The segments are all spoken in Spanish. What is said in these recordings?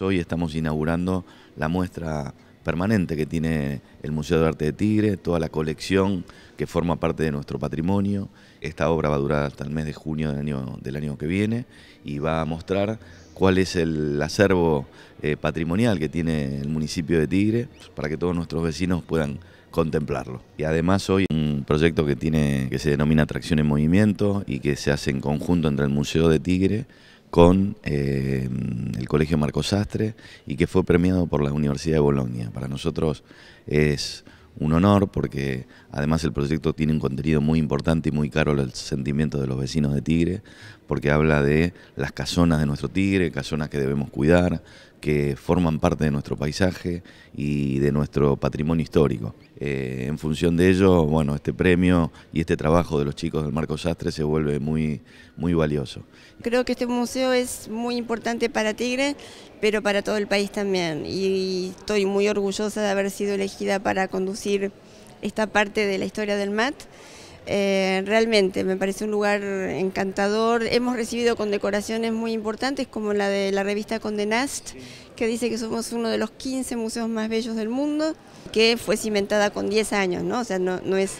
Hoy estamos inaugurando la muestra permanente que tiene el Museo de Arte de Tigre, toda la colección que forma parte de nuestro patrimonio. Esta obra va a durar hasta el mes de junio del año, del año que viene y va a mostrar cuál es el acervo eh, patrimonial que tiene el municipio de Tigre para que todos nuestros vecinos puedan contemplarlo. Y además hoy un proyecto que tiene que se denomina Atracción en Movimiento y que se hace en conjunto entre el Museo de Tigre con eh, el Colegio Marco Sastre y que fue premiado por la Universidad de Bolonia. Para nosotros es un honor porque además el proyecto tiene un contenido muy importante y muy caro el sentimiento de los vecinos de Tigre, porque habla de las casonas de nuestro Tigre, casonas que debemos cuidar, que forman parte de nuestro paisaje y de nuestro patrimonio histórico. Eh, en función de ello, bueno, este premio y este trabajo de los chicos del Marco Sastre se vuelve muy, muy valioso. Creo que este museo es muy importante para Tigre, pero para todo el país también. Y estoy muy orgullosa de haber sido elegida para conducir esta parte de la historia del MAT. Eh, realmente me parece un lugar encantador. Hemos recibido condecoraciones muy importantes como la de la revista Condenast, que dice que somos uno de los 15 museos más bellos del mundo, que fue cimentada con 10 años, ¿no? O sea, no, no es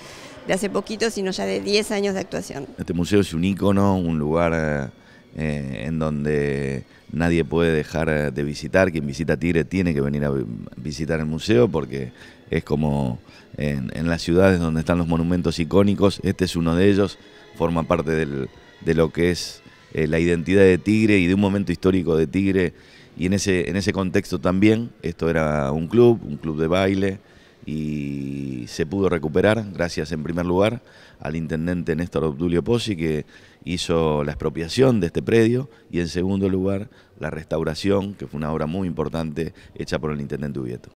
de hace poquito, sino ya de 10 años de actuación. Este museo es un icono, un lugar eh, eh, en donde nadie puede dejar eh, de visitar. Quien visita Tigre tiene que venir a visitar el museo porque es como en, las ciudades donde están los monumentos icónicos, este es uno de ellos, forma parte de lo que es eh, la identidad de Tigre y de un momento histórico de Tigre. Y en ese contexto también, esto era un club, un club de baile, y se pudo recuperar, gracias en primer lugar al intendente Néstor Obdulio Pozzi, que hizo la expropiación de este predio, y en segundo lugar la restauración, que fue una obra muy importante hecha por el intendente Ubieto.